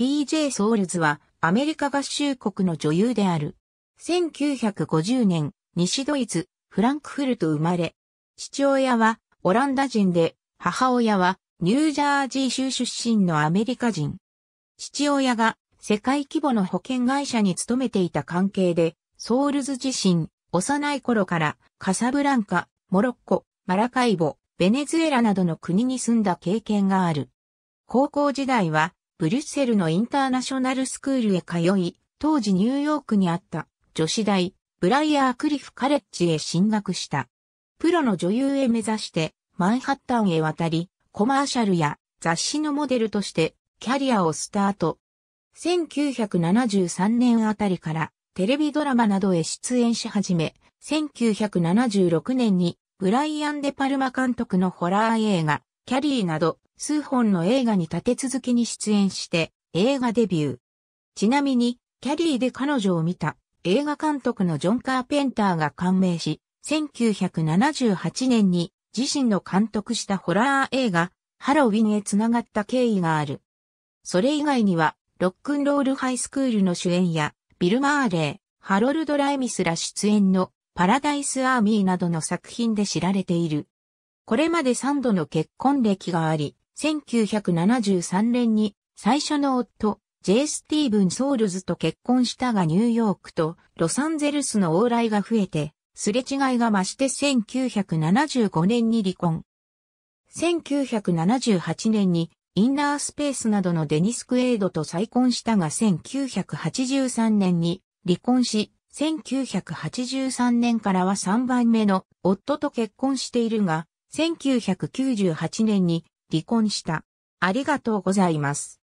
PJ ソウルズはアメリカ合衆国の女優である。1950年、西ドイツ、フランクフルト生まれ。父親はオランダ人で、母親はニュージャージー州出身のアメリカ人。父親が世界規模の保険会社に勤めていた関係で、ソウルズ自身、幼い頃からカサブランカ、モロッコ、マラカイボ、ベネズエラなどの国に住んだ経験がある。高校時代はブリュッセルのインターナショナルスクールへ通い、当時ニューヨークにあった女子大ブライアークリフカレッジへ進学した。プロの女優へ目指してマンハッタンへ渡り、コマーシャルや雑誌のモデルとしてキャリアをスタート。1973年あたりからテレビドラマなどへ出演し始め、1976年にブライアン・デ・パルマ監督のホラー映画、キャリーなど数本の映画に立て続けに出演して映画デビュー。ちなみに、キャリーで彼女を見た映画監督のジョン・カーペンターが感銘し、1978年に自身の監督したホラー映画、ハロウィンへ繋がった経緯がある。それ以外には、ロックンロールハイスクールの主演や、ビル・マーレー、ハロルド・ライミスら出演のパラダイス・アーミーなどの作品で知られている。これまで3度の結婚歴があり、1973年に最初の夫、J. スティーブン・ソールズと結婚したがニューヨークとロサンゼルスの往来が増えて、すれ違いが増して1975年に離婚。1978年にインナースペースなどのデニス・クエイドと再婚したが1983年に離婚し、1983年からは3番目の夫と結婚しているが、1998年に離婚した。ありがとうございます。